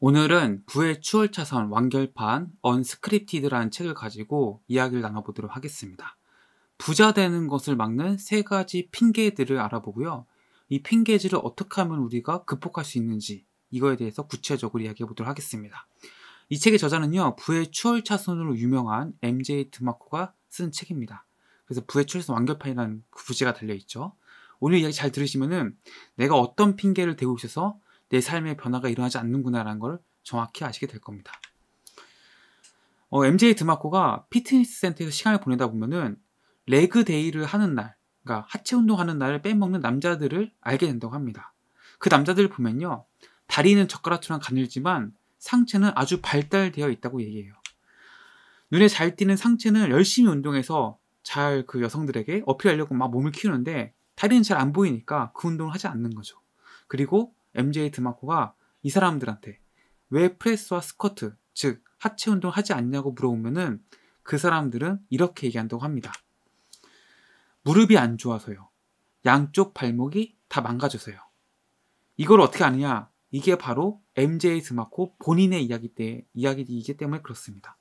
오늘은 9회 추월차선 완결판 언스크립티드라는 책을 가지고 이야기를 나눠보도록 하겠습니다. 부자 되는 것을 막는 세 가지 핑계들을 알아보고요. 이핑계지를 어떻게 하면 우리가 극복할 수 있는지 이거에 대해서 구체적으로 이야기해 보도록 하겠습니다. 이 책의 저자는요. 부의 추월차선으로 유명한 MJ 드마코가 쓴 책입니다. 그래서 부의 추월차선 완결판이라는 그 부제가 달려있죠. 오늘 이야기 잘 들으시면은 내가 어떤 핑계를 대고 있어서 내 삶의 변화가 일어나지 않는구나라는 걸 정확히 아시게 될 겁니다. 어, MJ 드마코가 피트니스 센터에서 시간을 보내다 보면은 레그 데이를 하는 날, 그러니까 하체 운동하는 날을 빼먹는 남자들을 알게 된다고 합니다. 그 남자들을 보면요. 다리는 젓가락처럼 가늘지만 상체는 아주 발달되어 있다고 얘기해요. 눈에 잘 띄는 상체는 열심히 운동해서 잘 그 여성들에게 어필하려고 막 몸을 키우는데 다리는 잘 안 보이니까 그 운동을 하지 않는 거죠. 그리고 MJ 드마코가 이 사람들한테 왜 프레스와 스쿼트, 즉 하체 운동을 하지 않냐고 물어보면은 그 사람들은 이렇게 얘기한다고 합니다. 무릎이 안 좋아서요. 양쪽 발목이 다 망가져서요. 이걸 어떻게 아느냐? 이게 바로 MJ 드마코 본인의 이야기 때, 이야기이기 때문에 그렇습니다.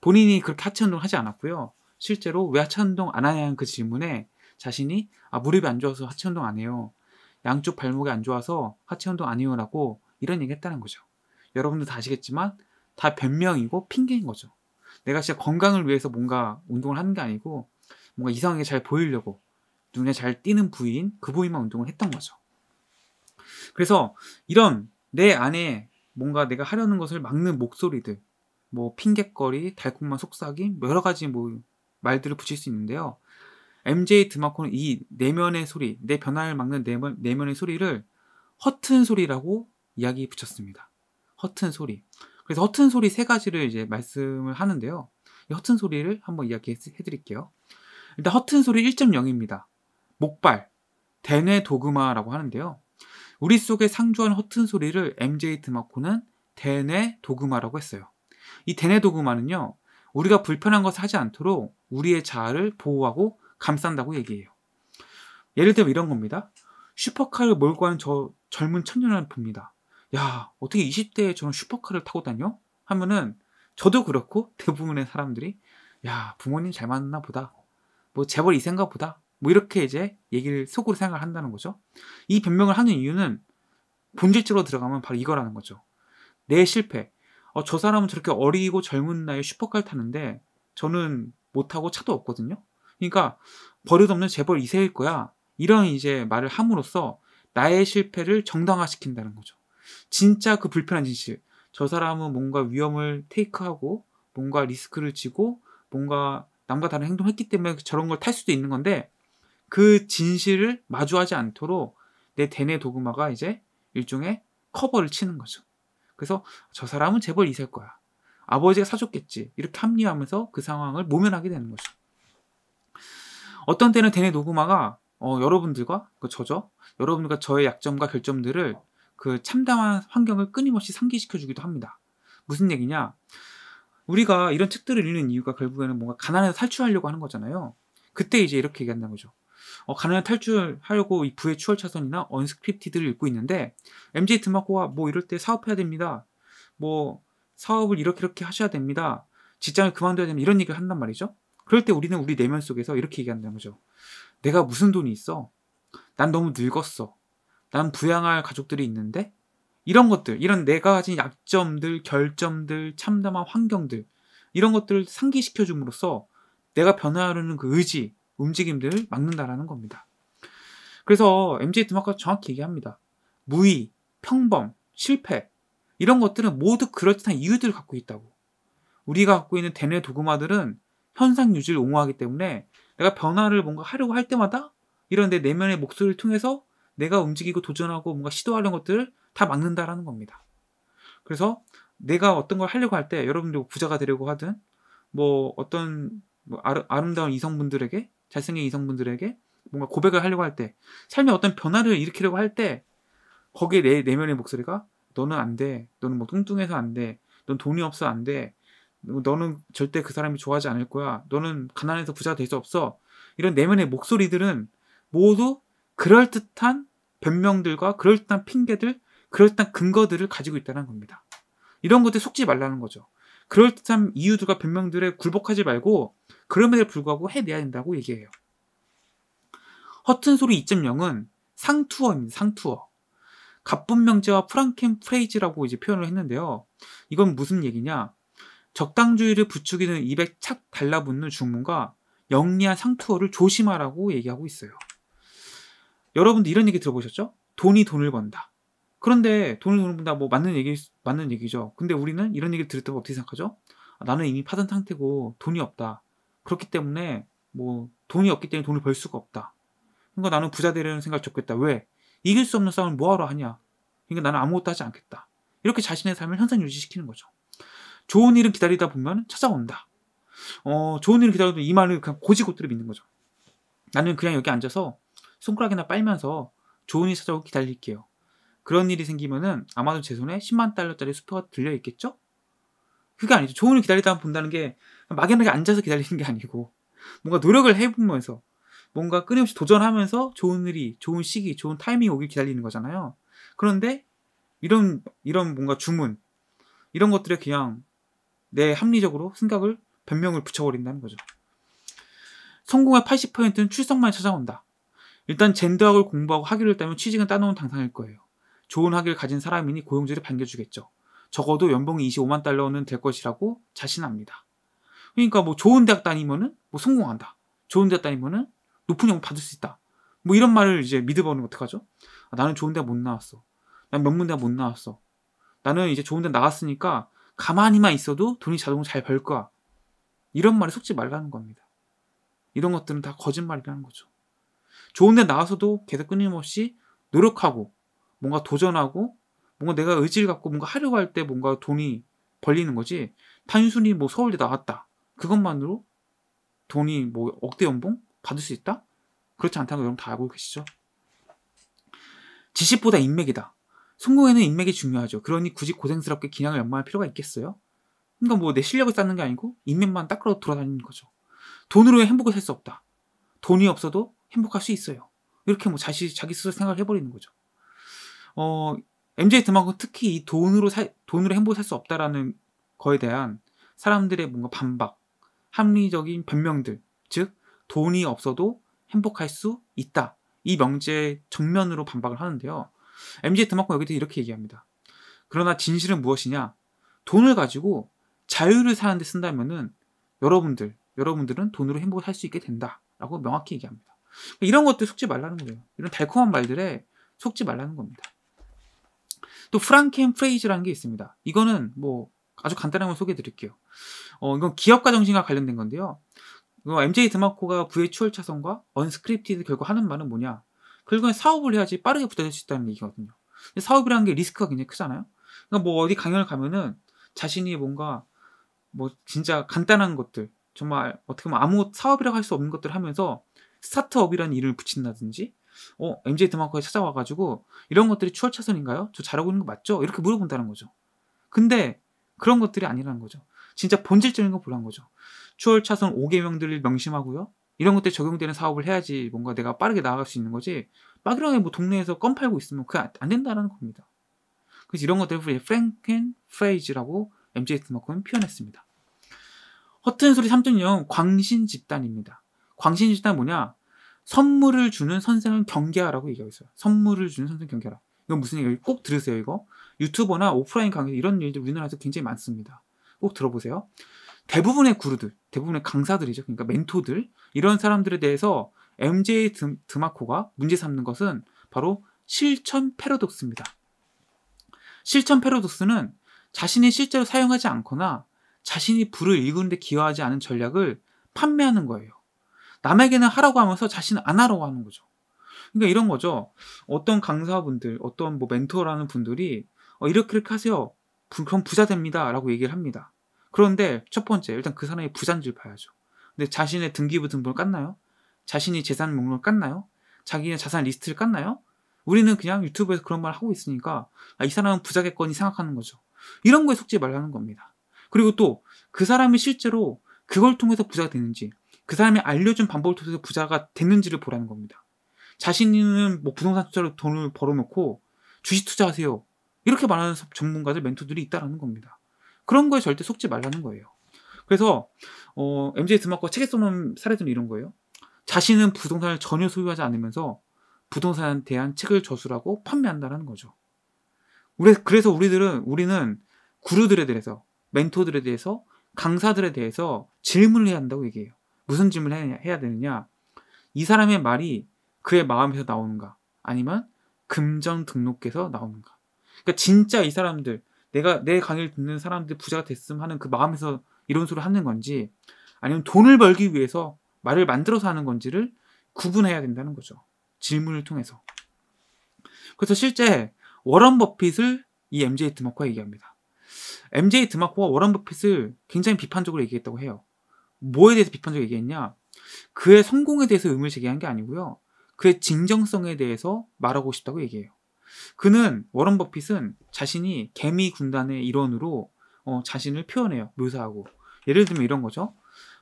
본인이 그렇게 하체 운동을 하지 않았고요. 실제로 왜 하체 운동 안 하냐는 그 질문에 자신이 아, 무릎이 안 좋아서 하체 운동 안 해요. 양쪽 발목이 안 좋아서 하체 운동 안 해요라고 이런 얘기 했다는 거죠. 여러분도 다 아시겠지만 다 변명이고 핑계인 거죠. 내가 진짜 건강을 위해서 뭔가 운동을 하는 게 아니고 뭔가 이상하게 잘 보이려고 눈에 잘 띄는 부위인 그 부위만 운동을 했던 거죠. 그래서 이런 내 안에 뭔가 내가 하려는 것을 막는 목소리들, 뭐 핑계거리, 달콤한 속삭임, 여러 가지 뭐 말들을 붙일 수 있는데요. MJ 드마코는 이 내면의 소리, 내 변화를 막는 내면, 내면의 소리를 허튼 소리라고 이야기 붙였습니다. 허튼 소리. 그래서 허튼 소리 세 가지를 이제 말씀을 하는데요. 이 허튼 소리를 한번 이야기해 드릴게요. 일단 허튼 소리 1.0입니다. 목발, 대뇌 도그마라고 하는데요. 우리 속에 상주한 허튼 소리를 MJ 드마코는 대뇌 도그마라고 했어요. 이 대뇌 도그마는요, 우리가 불편한 것을 하지 않도록 우리의 자아를 보호하고 감싼다고 얘기해요. 예를 들면 이런 겁니다. 슈퍼카를 몰고 가는 저 젊은 청년을 봅니다. 야, 어떻게 20대에 저런 슈퍼카를 타고 다녀? 하면은 저도 그렇고 대부분의 사람들이 야, 부모님 잘 만나 보다. 뭐 재벌 이생가 보다. 뭐 이렇게 이제 얘기를 속으로 생각을 한다는 거죠. 이 변명을 하는 이유는 본질적으로 들어가면 바로 이거라는 거죠. 내 실패. 어, 저 사람은 저렇게 어리고 젊은 나이에 슈퍼카를 타는데 저는 못타고 차도 없거든요. 그러니까 버릇없는 재벌 2세일 거야. 이런 이제 말을 함으로써 나의 실패를 정당화시킨다는 거죠. 진짜 그 불편한 진실. 저 사람은 뭔가 위험을 테이크하고 뭔가 리스크를 지고 뭔가 남과 다른 행동했기 때문에 저런 걸 탈 수도 있는 건데 그 진실을 마주하지 않도록 내 대뇌 도그마가 이제 일종의 커버를 치는 거죠. 그래서 저 사람은 재벌 이세일 거야. 아버지가 사줬겠지. 이렇게 합리화하면서 그 상황을 모면하게 되는 거죠. 어떤 때는 대네 노구마가 어, 여러분들과 그 저죠 여러분과 들 저의 약점과 결점들을 그 참담한 환경을 끊임없이 상기시켜 주기도 합니다. 무슨 얘기냐? 우리가 이런 책들을 읽는 이유가 결국에는 뭔가 가난에서 탈출하려고 하는 거잖아요. 그때 이제 이렇게 얘기한다는 거죠. 어, 가난에 탈출하려고 이 부의 추월 차선이나 언스크립티드를 읽고 있는데 MJ 드마코와뭐 이럴 때 사업해야 됩니다. 뭐 사업을 이렇게 이렇게 하셔야 됩니다. 직장을 그만둬야 됩니다. 이런 얘기를 한단 말이죠. 그럴 때 우리는 우리 내면 속에서 이렇게 얘기한다는 거죠. 내가 무슨 돈이 있어? 난 너무 늙었어. 난 부양할 가족들이 있는데? 이런 것들, 이런 내가 가진 약점들, 결점들, 참담한 환경들, 이런 것들을 상기시켜줌으로써 내가 변화하려는 그 의지, 움직임들을 막는다라는 겁니다. 그래서 MJ 드마카가 정확히 얘기합니다. 무의, 평범, 실패, 이런 것들은 모두 그럴듯한 이유들을 갖고 있다고. 우리가 갖고 있는 대뇌 도구마들은 현상 유지를 옹호하기 때문에 내가 변화를 뭔가 하려고 할 때마다 이런 내 내면의 목소리를 통해서 내가 움직이고 도전하고 뭔가 시도하려는 것들을 다 막는다라는 겁니다. 그래서 내가 어떤 걸 하려고 할 때여러분들 부자가 되려고 하든 뭐 어떤 뭐 아름다운 이성분들에게 잘생긴 이성분들에게 뭔가 고백을 하려고 할 때 삶에 어떤 변화를 일으키려고 할 때 거기에 내 내면의 목소리가 너는 안 돼. 너는 뭐 뚱뚱해서 안 돼. 넌 돈이 없어 안 돼. 뭐 너는 절대 그 사람이 좋아하지 않을 거야. 너는 가난해서 부자가 될 수 없어. 이런 내면의 목소리들은 모두 그럴듯한 변명들과 그럴듯한 핑계들, 그럴듯한 근거들을 가지고 있다는 겁니다. 이런 것들 속지 말라는 거죠. 그럴듯한 이유들과 변명들에 굴복하지 말고 그럼에도 불구하고 해내야 된다고 얘기해요. 허튼 소리 2.0은 상투어입니다. 상투어. 가분명제와 프랑켄 프레이즈라고 이제 표현을 했는데요. 이건 무슨 얘기냐? 적당주의를 부추기는 입에 착 달라붙는 주문과 영리한 상투어를 조심하라고 얘기하고 있어요. 여러분도 이런 얘기 들어보셨죠? 돈이 돈을 번다. 그런데 돈을 돈을 번다 뭐 맞는 얘기 맞는 얘기죠. 근데 우리는 이런 얘기를 들을 때 어떻게 생각하죠? 아, 나는 이미 파산 상태고 돈이 없다. 그렇기 때문에 뭐 돈이 없기 때문에 돈을 벌 수가 없다. 그러니까 나는 부자 되려는 생각 적겠다 왜? 이길 수 없는 싸움을 뭐하러 하냐? 그러니까 나는 아무것도 하지 않겠다. 이렇게 자신의 삶을 현상 유지시키는 거죠. 좋은 일을 기다리다 보면 찾아온다. 어, 좋은 일을 기다려도 이 말을 그냥 고지고대로 믿는 거죠. 나는 그냥 여기 앉아서 손가락이나 빨면서 좋은 일 찾아오고 기다릴게요. 그런 일이 생기면은 아마도 제 손에 10만 달러짜리 수표가 들려 있겠죠? 그게 아니죠. 좋은 일 기다리다 본다는 게 막연하게 앉아서 기다리는 게 아니고 뭔가 노력을 해보면서 뭔가 끊임없이 도전하면서 좋은 일이, 좋은 시기, 좋은 타이밍이 오길 기다리는 거잖아요. 그런데 이런 이런 뭔가 주문 이런 것들에 그냥 내 합리적으로 생각을 변명을 붙여버린다는 거죠. 성공의 80%는 출석만 찾아온다. 일단 젠더학을 공부하고 학위를 따면 취직은 따놓은 당상일 거예요. 좋은 학위를 가진 사람이니 고용주를 반겨주겠죠. 적어도 연봉이 25만 달러는 될 것이라고 자신합니다. 그러니까 뭐 좋은 대학 다니면은 뭐 성공한다. 좋은 대학 다니면은 높은 연봉 받을 수 있다. 뭐 이런 말을 이제 믿어보는면 어떡하죠? 아, 나는 좋은 대학 못 나왔어. 난 명문 대학 못 나왔어. 나는 이제 좋은 대학 나갔으니까 가만히만 있어도 돈이 자동으로 잘 벌 거야. 이런 말에 속지 말라는 겁니다. 이런 것들은 다 거짓말이라는 거죠. 좋은 데 나와서도 계속 끊임없이 노력하고 뭔가 도전하고 뭔가 내가 의지를 갖고 뭔가 하려고 할 때 뭔가 돈이 벌리는 거지 단순히 뭐 서울대 나왔다 그것만으로 돈이 뭐 억대 연봉 받을 수 있다 그렇지 않다는 거 여러분 다 알고 계시죠 지식보다 인맥이다 성공에는 인맥이 중요하죠. 그러니 굳이 고생스럽게 기량을 연마할 필요가 있겠어요? 그러니까 뭐 내 실력을 쌓는 게 아니고 인맥만 닦으러 돌아다니는 거죠. 돈으로의 행복을 살 수 없다. 돈이 없어도 행복할 수 있어요. 이렇게 뭐 자시, 자기 스스로 생각을 해버리는 거죠. 어, MJ 드만큼 특히 이 돈으로 살, 돈으로 행복을 살 수 없다라는 거에 대한 사람들의 뭔가 반박, 합리적인 변명들, 즉, 돈이 없어도 행복할 수 있다. 이 명제에 정면으로 반박을 하는데요. m j 드마코 여기서 이렇게 얘기합니다. 그러나 진실은 무엇이냐? 돈을 가지고 자유를 사는데 쓴다면은 여러분들, 여러분들은 돈으로 행복을 살 수 있게 된다라고 명확히 얘기합니다. 그러니까 이런 것들 속지 말라는 거예요. 이런 달콤한 말들에 속지 말라는 겁니다. 또 프랑켄 프레이즈라는 게 있습니다. 이거는 뭐 아주 간단하게 소개해드릴게요. 어, 이건 기업가 정신과 관련된 건데요. 어, MJ 드마코가 부의 추월 차선과 언스크립티드 결과 하는 말은 뭐냐? 결국엔 사업을 해야지 빠르게 부탁할 수 있다는 얘기거든요. 근데 사업이라는 게 리스크가 굉장히 크잖아요. 그러니까 뭐 어디 강연을 가면은 자신이 뭔가 뭐 진짜 간단한 것들 정말 어떻게 보면 아무 사업이라고 할 수 없는 것들 을 하면서 스타트업이라는 이름을 붙인다든지 어 MJ 드마커에 찾아와가지고 이런 것들이 추월차선인가요? 저 잘하고 있는 거 맞죠? 이렇게 물어본다는 거죠. 근데 그런 것들이 아니라는 거죠. 진짜 본질적인 거 보란 거죠. 추월차선 5개명들을 명심하고요. 이런 것들 적용되는 사업을 해야지 뭔가 내가 빠르게 나아갈 수 있는 거지 빠연하게뭐 동네에서 껌 팔고 있으면 그게 안 된다는 겁니다. 그래서 이런 것들을 우리 프랭켄 프레이즈라고 MJ 스마콤은 표현했습니다. 허튼 소리 3.0 광신 집단입니다. 광신 집단 뭐냐? 선물을 주는 선생은 경계하라고 얘기하고 있어요. 선물을 주는 선생 경계하라. 이건 무슨 얘기예요? 꼭 들으세요, 이거. 유튜버나 오프라인 강의 이런 일들 우리나라에서 굉장히 많습니다. 꼭 들어보세요. 대부분의 구루들, 대부분의 강사들이죠. 그러니까 멘토들 이런 사람들에 대해서 MJ 드, 마코가 문제 삼는 것은 바로 실천 패러독스입니다. 실천 패러독스는 자신이 실제로 사용하지 않거나 자신이 불을 읽구는데 기여하지 않은 전략을 판매하는 거예요. 남에게는 하라고 하면서 자신은 안 하라고 하는 거죠. 그러니까 이런 거죠. 어떤 강사분들, 어떤 뭐 멘토라는 분들이 어, 이렇게 이렇게 하세요. 그럼 부자 됩니다. 라고 얘기를 합니다. 그런데 첫 번째 일단 그 사람이 부산지를 봐야죠. 근데 자신의 등기부등본을 깠나요? 자신이 재산 목록을 깠나요? 자기의 자산 리스트를 깠나요? 우리는 그냥 유튜브에서 그런 말을 하고 있으니까 아, 이 사람은 부자겠거니 생각하는 거죠. 이런 거에 속지 말라는 겁니다. 그리고 또 그 사람이 실제로 그걸 통해서 부자가 되는지 그 사람이 알려준 방법을 통해서 부자가 됐는지를 보라는 겁니다. 자신은 뭐 부동산 투자로 돈을 벌어놓고 주식 투자하세요. 이렇게 말하는 전문가들 멘토들이 있다라는 겁니다. 그런 거에 절대 속지 말라는 거예요. 그래서 어, MJ 스마커 책에 써놓은 사례들은 이런 거예요. 자신은 부동산을 전혀 소유하지 않으면서 부동산에 대한 책을 저술하고 판매한다는 거죠. 우리, 그래서 우리들은 우리는 구루들에 대해서 멘토들에 대해서 강사들에 대해서 질문을 해야 한다고 얘기해요. 무슨 질문을 해야, 해야 되느냐? 이 사람의 말이 그의 마음에서 나오는가? 아니면 금전 등록에서 나오는가? 그러니까 진짜 이 사람들 내가 내 강의를 듣는 사람들이 부자가 됐음 하는 그 마음에서 이런 소리를 하는 건지 아니면 돈을 벌기 위해서 말을 만들어서 하는 건지를 구분해야 된다는 거죠. 질문을 통해서. 그래서 실제 워런 버핏을 이 MJ 드마코가 얘기합니다. MJ 드마코가 워런 버핏을 굉장히 비판적으로 얘기했다고 해요. 뭐에 대해서 비판적으로 얘기했냐? 그의 성공에 대해서 의문을 제기한 게 아니고요. 그의 진정성에 대해서 말하고 싶다고 얘기해요. 그는 워런 버핏은 자신이 개미 군단의 일원으로 어, 자신을 표현해요. 묘사하고. 예를 들면 이런 거죠.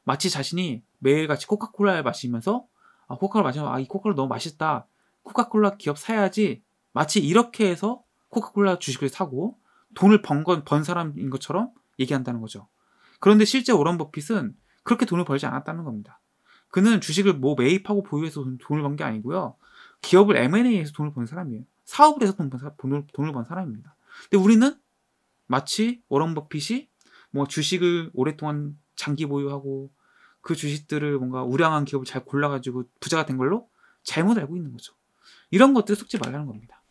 마치 자신이 매일같이 코카콜라를 마시면서 아, 코카콜라 마시면 아, 이 코카콜라 너무 맛있다. 코카콜라 기업 사야지. 마치 이렇게 해서 코카콜라 주식을 사고 돈을 번 건번 번 사람인 것처럼 얘기한다는 거죠. 그런데 실제 워런 버핏은 그렇게 돈을 벌지 않았다는 겁니다. 그는 주식을 뭐 매입하고 보유해서 돈을 번 게 아니고요. 기업을 M&A에서 돈을 번 사람이에요. 사업을 해서 돈, 돈, 돈을 번 사람입니다. 근데 우리는 마치 워런 버핏이 뭐 주식을 오랫동안 장기 보유하고 그 주식들을 뭔가 우량한 기업을 잘 골라가지고 부자가 된 걸로 잘못 알고 있는 거죠. 이런 것들 속지 말라는 겁니다.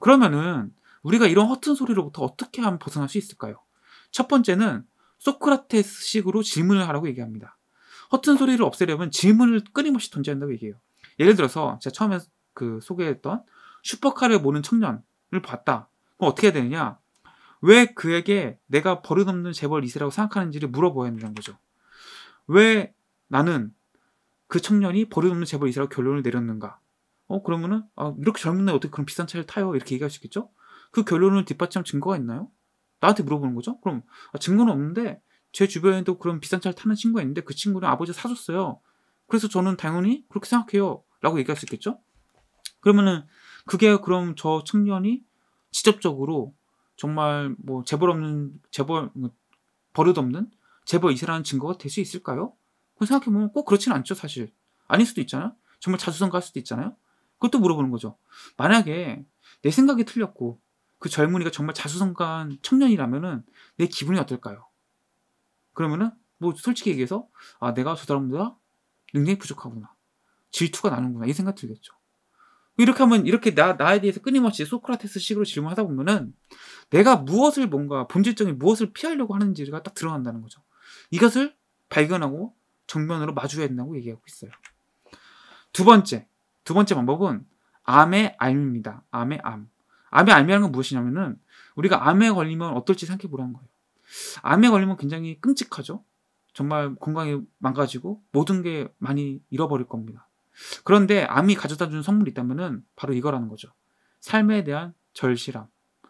그러면은 우리가 이런 허튼 소리로부터 어떻게 하면 벗어날 수 있을까요? 첫 번째는 소크라테스식으로 질문을 하라고 얘기합니다. 허튼 소리를 없애려면 질문을 끊임없이 던져야 한다고 얘기해요. 예를 들어서 제가 처음에 그 소개했던 슈퍼카를 모는 청년을 봤다. 그럼 어떻게 해야 되느냐? 왜 그에게 내가 버릇없는 재벌 2세라고 생각하는지를 물어보아야 된다는 거죠. 왜 나는 그 청년이 버릇없는 재벌 2세라고 결론을 내렸는가? 어, 그러면은, 아, 이렇게 젊은 날 어떻게 그런 비싼 차를 타요? 이렇게 얘기할 수 있겠죠? 그 결론을 뒷받침 증거가 있나요? 나한테 물어보는 거죠? 그럼, 아, 증거는 없는데, 제 주변에도 그런 비싼 차를 타는 친구가 있는데, 그 친구는 아버지가 사줬어요. 그래서 저는 당연히 그렇게 생각해요. 라고 얘기할 수 있겠죠? 그러면은, 그게 그럼 저 청년이 직접적으로 정말 뭐 재벌 없는 재벌 뭐 버릇 없는 재벌 이세라는 증거가 될 수 있을까요? 그 생각해 보면 꼭 그렇진 않죠 사실 아닐 수도 있잖아요. 정말 자수성가할 수도 있잖아요. 그것도 물어보는 거죠. 만약에 내 생각이 틀렸고 그 젊은이가 정말 자수성가한 청년이라면은 내 기분이 어떨까요? 그러면은 뭐 솔직히 얘기해서 아 내가 저 사람보다 능력이 부족하구나 질투가 나는구나 이 생각 들겠죠. 이렇게 하면 이렇게 나, 나에 대해서 끊임없이 소크라테스식으로 질문하다 보면은 내가 무엇을 뭔가 본질적인 무엇을 피하려고 하는지가 딱 드러난다는 거죠. 이것을 발견하고 정면으로 마주해야 된다고 얘기하고 있어요. 두 번째, 두 번째 방법은 암의 암입니다. 암의 암. 암의 암이라는 건 무엇이냐면은 우리가 암에 걸리면 어떨지 생각해 보라는 거예요. 암에 걸리면 굉장히 끔찍하죠. 정말 건강이 망가지고 모든 게 많이 잃어버릴 겁니다. 그런데 암이 가져다 준 선물이 있다면 바로 이거라는 거죠. 삶에 대한 절실함,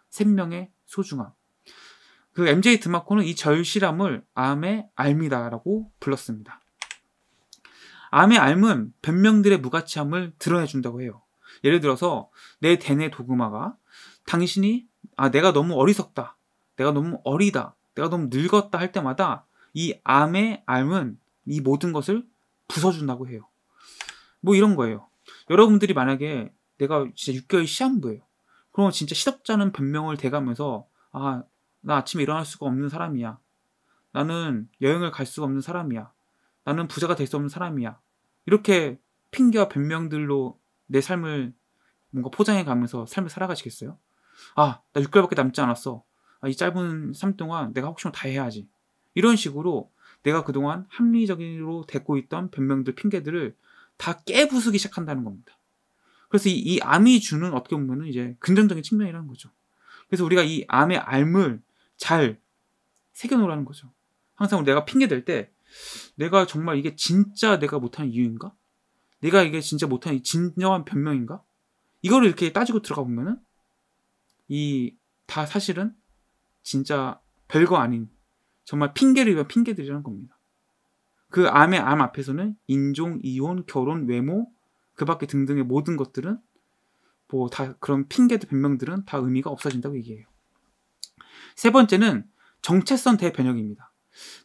생명의 소중함. 그 MJ 드마코는 이 절실함을 암의 알미다라고 불렀습니다. 암의 알은 변명들의 무가치함을 드러내준다고 해요. 예를 들어서 내 대뇌 도그마가 당신이 아 내가 너무 어리석다, 내가 너무 어리다, 내가 너무 늙었다 할 때마다 이 암의 알은 이 모든 것을 부숴준다고 해요. 뭐 이런 거예요. 여러분들이 만약에 내가 진짜 6개월 시한부예요. 그러면 진짜 시덥잖은 변명을 대가면서 아, 나 아침에 일어날 수가 없는 사람이야. 나는 여행을 갈 수가 없는 사람이야. 나는 부자가 될 수 없는 사람이야. 이렇게 핑계와 변명들로 내 삶을 뭔가 포장해 가면서 삶을 살아가시겠어요? 아, 나 6개월밖에 남지 않았어. 아, 이 짧은 삶 동안 내가 혹시나 다 해야지. 이런 식으로 내가 그동안 합리적으로 데고 있던 변명들, 핑계들을 다 깨부수기 시작한다는 겁니다. 그래서 이, 이 암이 주는 어떻게 보면은 이제 긍정적인 측면이라는 거죠. 그래서 우리가 이 암의 알을 잘 새겨놓으라는 거죠. 항상 내가 핑계 댈때 내가 정말 이게 진짜 내가 못하는 이유인가? 내가 이게 진짜 못하는 진정한 변명인가? 이거를 이렇게 따지고 들어가 보면은 이 다 사실은 진짜 별거 아닌 정말 핑계를 위한 핑계들이라는 겁니다. 그 암의 암 앞에서는 인종, 이혼, 결혼, 외모, 그 밖에 등등의 모든 것들은 뭐 다 그런 핑계도 변명들은 다 의미가 없어진다고 얘기해요. 세 번째는 정체성 대변혁입니다.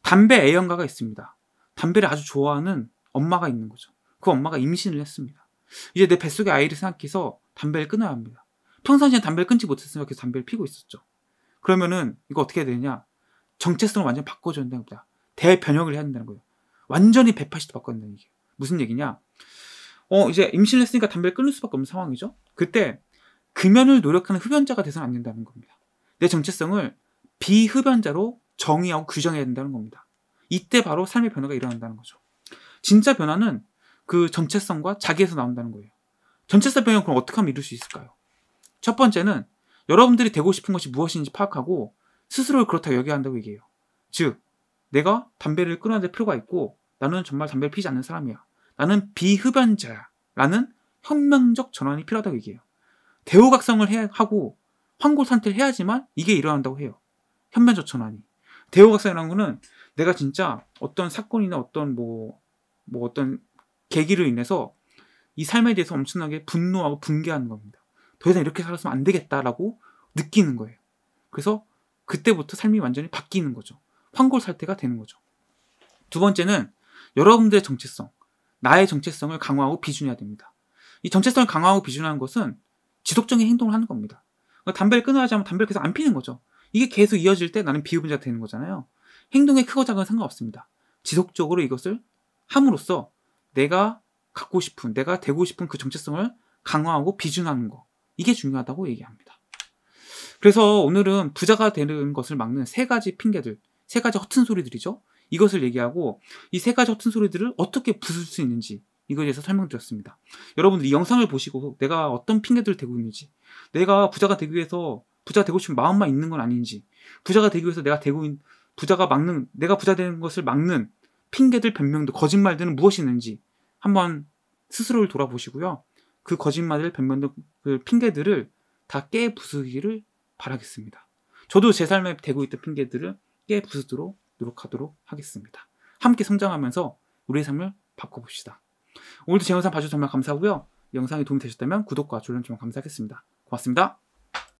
담배 애연가가 있습니다. 담배를 아주 좋아하는 엄마가 있는 거죠. 그 엄마가 임신을 했습니다. 이제 내뱃속에 아이를 생각해서 담배를 끊어야 합니다. 평상시에 담배를 끊지 못했으니까 계속 담배를 피고 있었죠. 그러면은 이거 어떻게 해야 되냐? 정체성을 완전 바꿔줘야 된다. 대변혁을 해야 된다는 거예요. 완전히 180도 바꿨는 얘기예요. 무슨 얘기냐? 어, 이제 임신을 했으니까 담배를 끊을 수밖에 없는 상황이죠. 그때 금연을 노력하는 흡연자가 돼서는 안 된다는 겁니다. 내 정체성을 비흡연자로 정의하고 규정해야 된다는 겁니다. 이때 바로 삶의 변화가 일어난다는 거죠. 진짜 변화는 그 정체성과 자기에서 나온다는 거예요. 정체성 변형 그럼 어떻게 하면 이룰 수 있을까요? 첫 번째는 여러분들이 되고 싶은 것이 무엇인지 파악하고 스스로를 그렇다고 여겨야 한다고 얘기해요. 즉, 내가 담배를 끊어야될 필요가 있고 나는 정말 담배를 피지 않는 사람이야. 나는 비흡연자야. 라는 혁명적 전환이 필요하다고 얘기해요. 대우각성을 해야 하고 환골산태를 해야지만 이게 일어난다고 해요. 현면적 전환이. 대우각성이라는 거는 내가 진짜 어떤 사건이나 어떤 뭐, 뭐 어떤 계기로 인해서 이 삶에 대해서 엄청나게 분노하고 분개하는 겁니다. 더 이상 이렇게 살았으면 안 되겠다라고 느끼는 거예요. 그래서 그때부터 삶이 완전히 바뀌는 거죠. 판골살태가 되는 거죠. 두 번째는 여러분들의 정체성, 나의 정체성을 강화하고 비준해야 됩니다. 이 정체성을 강화하고 비준하는 것은 지속적인 행동을 하는 겁니다. 그러니까 담배를 끊어야지 하면 담배를 계속 안 피는 거죠. 이게 계속 이어질 때 나는 비흡연자가 되는 거잖아요. 행동의 크고 작은 상관없습니다. 지속적으로 이것을 함으로써 내가 갖고 싶은, 내가 되고 싶은 그 정체성을 강화하고 비준하는 거. 이게 중요하다고 얘기합니다. 그래서 오늘은 부자가 되는 것을 막는 세 가지 핑계들, 세 가지 허튼 소리들이죠. 이것을 얘기하고 이 세 가지 허튼 소리들을 어떻게 부술 수 있는지 이거에 대해서 설명드렸습니다. 여러분들 이 영상을 보시고 내가 어떤 핑계들을 대고 있는지 내가 부자가 되기 위해서 부자가 되고 싶은 마음만 있는 건 아닌지 부자가 되기 위해서 내가 되고 부자가 막는 내가 부자 되는 것을 막는 핑계들 변명들 거짓말들은 무엇이 있는지 한번 스스로를 돌아보시고요. 그 거짓말들 변명들 그 핑계들을 다 깨부수기를 바라겠습니다. 저도 제 삶에 대고 있던 핑계들을 크게 부수도록 노력하도록 하겠습니다. 함께 성장하면서 우리의 삶을 바꿔봅시다. 오늘도 제 영상 봐주셔서 정말 감사하고요. 영상이 도움이 되셨다면 구독과 좋아요 정 감사하겠습니다. 고맙습니다.